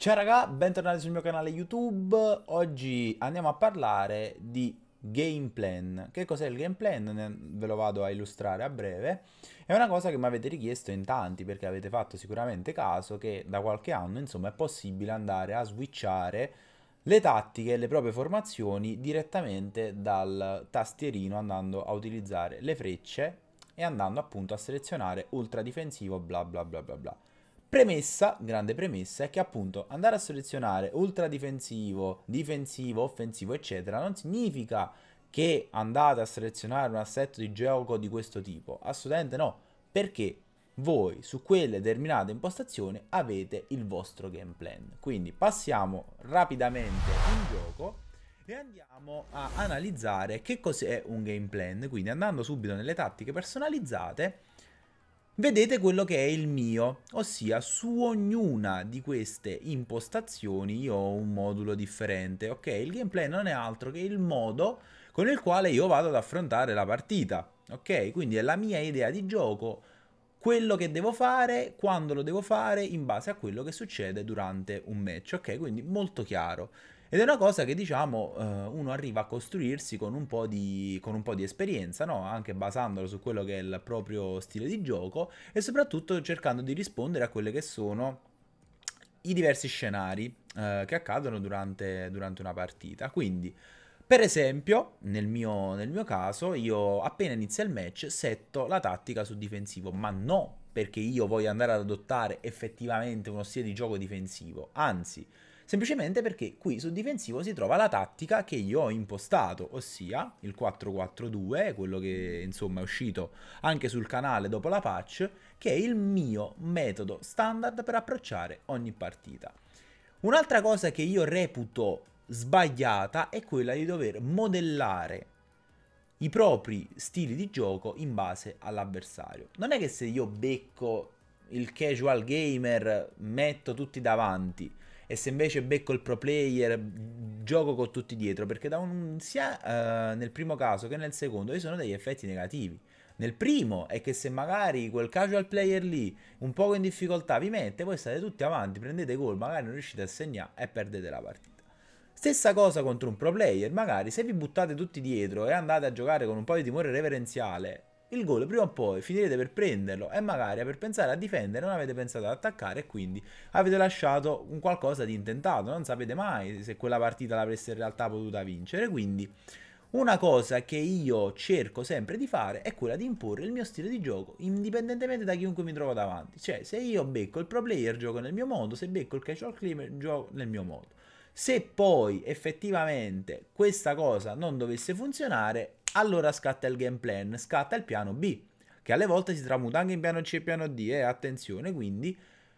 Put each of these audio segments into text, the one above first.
Ciao raga, bentornati sul mio canale YouTube. Oggi andiamo a parlare di game plan. Che cos'è il game plan? Ve lo vado a illustrare a breve. È una cosa che mi avete richiesto in tanti perché avete fatto sicuramente caso che da qualche anno, insomma, è possibile andare a switchare le tattiche e le proprie formazioni direttamente dal tastierino andando a utilizzare le frecce e andando appunto a selezionare ultra difensivo bla bla bla bla bla. Premessa, grande premessa, è che appunto andare a selezionare ultra difensivo, difensivo, offensivo, eccetera, non significa che andate a selezionare un assetto di gioco di questo tipo. Assolutamente no, perché voi su quelle determinate impostazioni avete il vostro game plan. Quindi passiamo rapidamente in gioco e andiamo a analizzare che cos'è un game plan. Quindi andando subito nelle tattiche personalizzate vedete quello che è il mio, ossia su ognuna di queste impostazioni io ho un modulo differente, ok? Il gameplay non è altro che il modo con il quale io vado ad affrontare la partita, ok? Quindi è la mia idea di gioco, quello che devo fare, quando lo devo fare, in base a quello che succede durante un match, ok? Quindi molto chiaro. Ed è una cosa che diciamo eh, uno arriva a costruirsi con un po' di, un po di esperienza, no? anche basandolo su quello che è il proprio stile di gioco e soprattutto cercando di rispondere a quelli che sono i diversi scenari eh, che accadono durante, durante una partita. Quindi per esempio, nel mio, nel mio, caso, io appena inizia il match setto la tattica su difensivo, ma no perché io voglio andare ad adottare effettivamente uno stile di gioco difensivo, anzi semplicemente perché qui su difensivo si trova la tattica che io ho impostato, ossia il 4-4-2, quello che insomma è uscito anche sul canale dopo la patch, che è il mio metodo standard per approcciare ogni partita. Un'altra cosa che io reputo sbagliata è quella di dover modellare i propri stili di gioco in base all'avversario. Non è che se io becco il casual gamer metto tutti davanti e se invece becco il pro player gioco con tutti dietro perché un, sia uh, nel primo caso che nel secondo ci sono degli effetti negativi nel primo è che se magari quel casual player lì un poco in difficoltà vi mette voi state tutti avanti prendete gol magari non riuscite a segnare e perdete la partita Stessa cosa contro un pro player, magari se vi buttate tutti dietro e andate a giocare con un po' di timore reverenziale, il gol prima o poi finirete per prenderlo e magari per pensare a difendere non avete pensato ad attaccare e quindi avete lasciato un qualcosa di intentato, non sapete mai se quella partita l'avreste in realtà potuta vincere, quindi una cosa che io cerco sempre di fare è quella di imporre il mio stile di gioco indipendentemente da chiunque mi trovo davanti, cioè se io becco il pro player gioco nel mio modo, se becco il casual cleaner gioco nel mio modo. Se poi effettivamente questa cosa non dovesse funzionare, allora scatta il game plan, scatta il piano B, che alle volte si tramuta anche in piano C e piano D, e eh, attenzione, quindi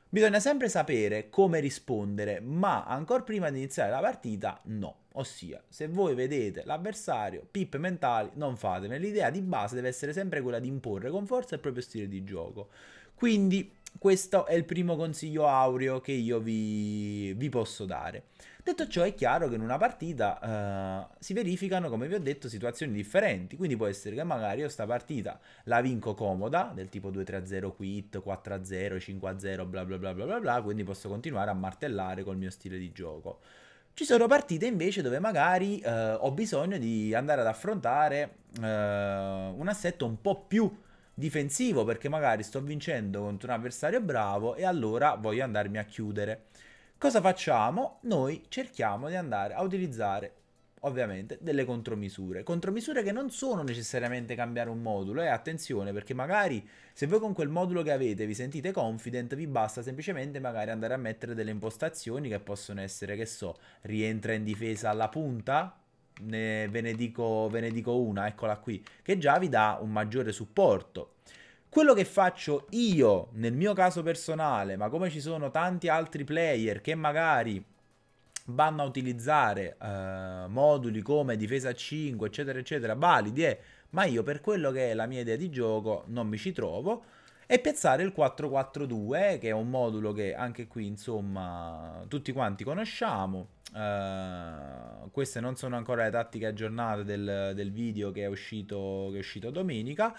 bisogna sempre sapere come rispondere, ma ancora prima di iniziare la partita no. Ossia, se voi vedete l'avversario, pippe mentali, non fatene. L'idea di base deve essere sempre quella di imporre con forza il proprio stile di gioco. Quindi questo è il primo consiglio aureo che io vi, vi, posso dare. Detto ciò, è chiaro che in una partita eh, si verificano, come vi ho detto, situazioni differenti. Quindi può essere che magari io sta partita la vinco comoda, del tipo 2-3-0 quit, 4-0, 5-0, bla bla bla bla bla bla, quindi posso continuare a martellare col mio stile di gioco. Ci sono partite invece dove magari eh, ho bisogno di andare ad affrontare eh, un assetto un po' più difensivo perché magari sto vincendo contro un avversario bravo e allora voglio andarmi a chiudere. Cosa facciamo? Noi cerchiamo di andare a utilizzare ovviamente delle contromisure. Contromisure che non sono necessariamente cambiare un modulo e eh? attenzione perché magari se voi con quel modulo che avete vi sentite confident vi basta semplicemente magari andare a mettere delle impostazioni che possono essere che so, rientra in difesa alla punta ne, ve, ne dico, ve ne dico una, eccola qui, che già vi dà un maggiore supporto. Quello che faccio io nel mio caso personale, ma come ci sono tanti altri player che magari vanno a utilizzare eh, moduli come difesa 5, eccetera, eccetera, validi, è, eh, ma io per quello che è la mia idea di gioco non mi ci trovo e piazzare il 442 che è un modulo che anche qui insomma tutti quanti conosciamo. Uh, queste non sono ancora le tattiche aggiornate del, del video che è uscito, che è uscito domenica.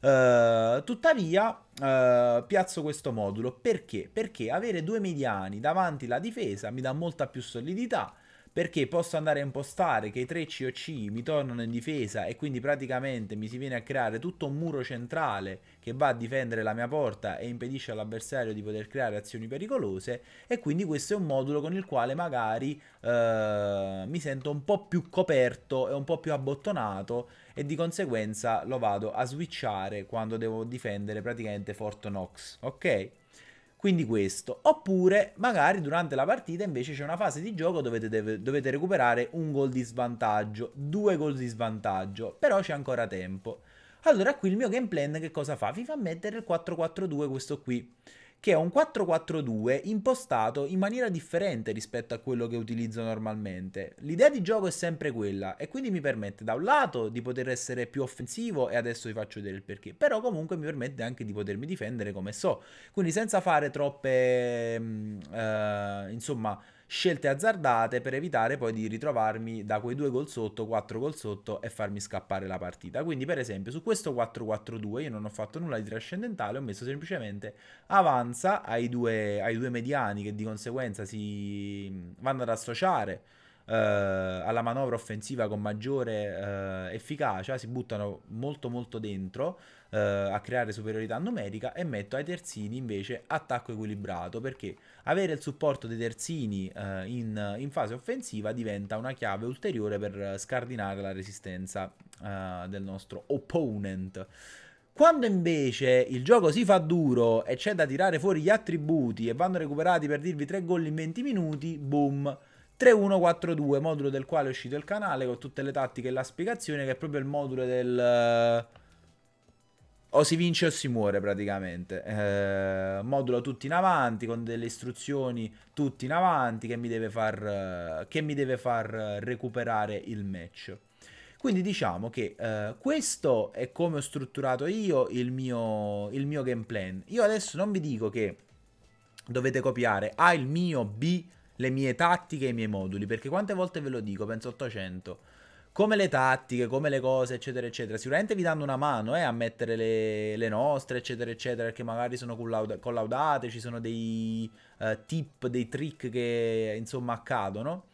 Uh, tuttavia uh, piazzo questo modulo perché? Perché avere due mediani davanti la difesa mi dà molta più solidità perché posso andare a impostare che i tre COC mi tornano in difesa e quindi praticamente mi si viene a creare tutto un muro centrale che va a difendere la mia porta e impedisce all'avversario di poter creare azioni pericolose e quindi questo è un modulo con il quale magari eh, mi sento un po' più coperto e un po' più abbottonato e di conseguenza lo vado a switchare quando devo difendere praticamente Fort Knox, ok? Quindi questo. Oppure magari durante la partita invece c'è una fase di gioco dove deve, dovete recuperare un gol di svantaggio, due gol di svantaggio, però c'è ancora tempo. Allora qui il mio game plan che cosa fa? Vi fa mettere il 4-4-2 questo qui che è un 4-4-2 impostato in maniera differente rispetto a quello che utilizzo normalmente. L'idea di gioco è sempre quella e quindi mi permette da un lato di poter essere più offensivo e adesso vi faccio vedere il perché, però comunque mi permette anche di potermi difendere come so, quindi senza fare troppe... Mm, eh, insomma scelte azzardate per evitare poi di ritrovarmi da quei due gol sotto, quattro gol sotto e farmi scappare la partita. Quindi per esempio su questo 4-4-2 io non ho fatto nulla di trascendentale, ho messo semplicemente avanza ai due, ai due mediani che di conseguenza si vanno ad associare eh, alla manovra offensiva con maggiore eh, efficacia, si buttano molto molto dentro eh, a creare superiorità numerica e metto ai terzini invece attacco equilibrato perché avere il supporto dei terzini eh, in, in, fase offensiva diventa una chiave ulteriore per scardinare la resistenza eh, del nostro opponent. Quando invece il gioco si fa duro e c'è da tirare fuori gli attributi e vanno recuperati per dirvi tre gol in 20 minuti, boom, 3142, modulo del quale è uscito il canale con tutte le tattiche e la spiegazione, che è proprio il modulo del... Eh, o si vince o si muore praticamente. Eh, modulo tutti in avanti, con delle istruzioni tutti in avanti, che mi deve far, eh, che mi deve far eh, recuperare il match. Quindi diciamo che eh, questo è come ho strutturato io il mio, il mio game plan. Io adesso non vi dico che dovete copiare A il mio, B le mie tattiche e i miei moduli, perché quante volte ve lo dico, penso 800, come le tattiche, come le cose, eccetera, eccetera, sicuramente vi danno una mano eh, a mettere le, le, nostre, eccetera, eccetera, perché magari sono collauda- collaudate, ci sono dei uh, tip, dei trick che insomma accadono.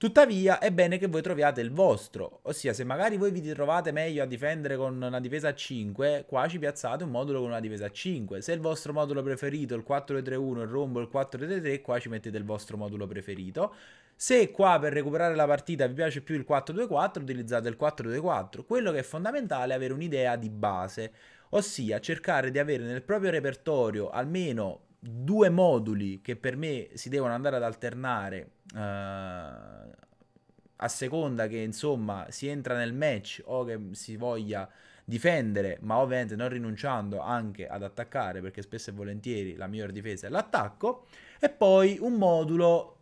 Tuttavia è bene che voi troviate il vostro, ossia se magari voi vi trovate meglio a difendere con una difesa a 5, qua ci piazzate un modulo con una difesa a 5. Se il vostro modulo preferito è il 4-3-1, il rombo, il 4-3-3, qua ci mettete il vostro modulo preferito. Se qua per recuperare la partita vi piace più il 4-2-4, utilizzate il 4-2-4. Quello che è fondamentale è avere un'idea di base, ossia cercare di avere nel proprio repertorio almeno due moduli che per me si devono andare ad alternare eh, a seconda che insomma si entra nel match o che si voglia difendere, ma ovviamente non rinunciando anche ad attaccare, perché spesso e volentieri la miglior difesa è l'attacco. E poi un modulo,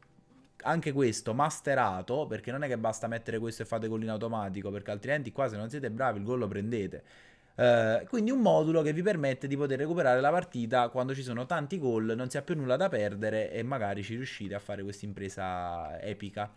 anche questo, masterato, perché non è che basta mettere questo e fate gol in automatico, perché altrimenti qua se non siete bravi il gol lo prendete. Eh, quindi un modulo che vi permette di poter recuperare la partita quando ci sono tanti gol, non si ha più nulla da perdere e magari ci riuscite a fare questa impresa epica.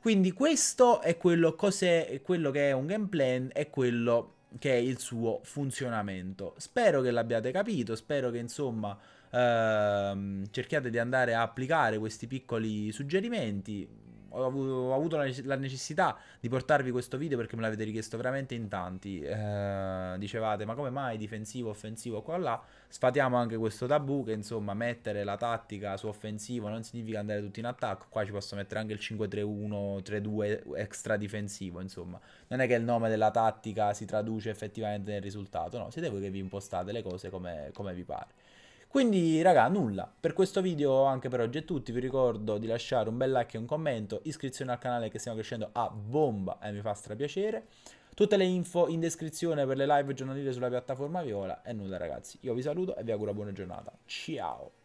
Quindi questo è quello, cos'è, quello che è un game plan e quello che è il suo funzionamento. Spero che l'abbiate capito, spero che insomma ehm, cerchiate di andare a applicare questi piccoli suggerimenti ho avuto, ho avuto la, la, necessità di portarvi questo video perché me l'avete richiesto veramente in tanti. Eh, dicevate, ma come mai difensivo, offensivo, qua là? Sfatiamo anche questo tabù che insomma mettere la tattica su offensivo non significa andare tutti in attacco. Qua ci posso mettere anche il 5-3-1, 3-2 extra difensivo, insomma. Non è che il nome della tattica si traduce effettivamente nel risultato, no, siete voi che vi impostate le cose come, come vi pare. Quindi raga, nulla. Per questo video anche per oggi è tutto. Vi ricordo di lasciare un bel like e un commento, iscrizione al canale che stiamo crescendo a bomba e mi fa strapiacere. Tutte le info in descrizione per le live giornaliere sulla piattaforma Viola. E nulla ragazzi, io vi saluto e vi auguro buona giornata. Ciao!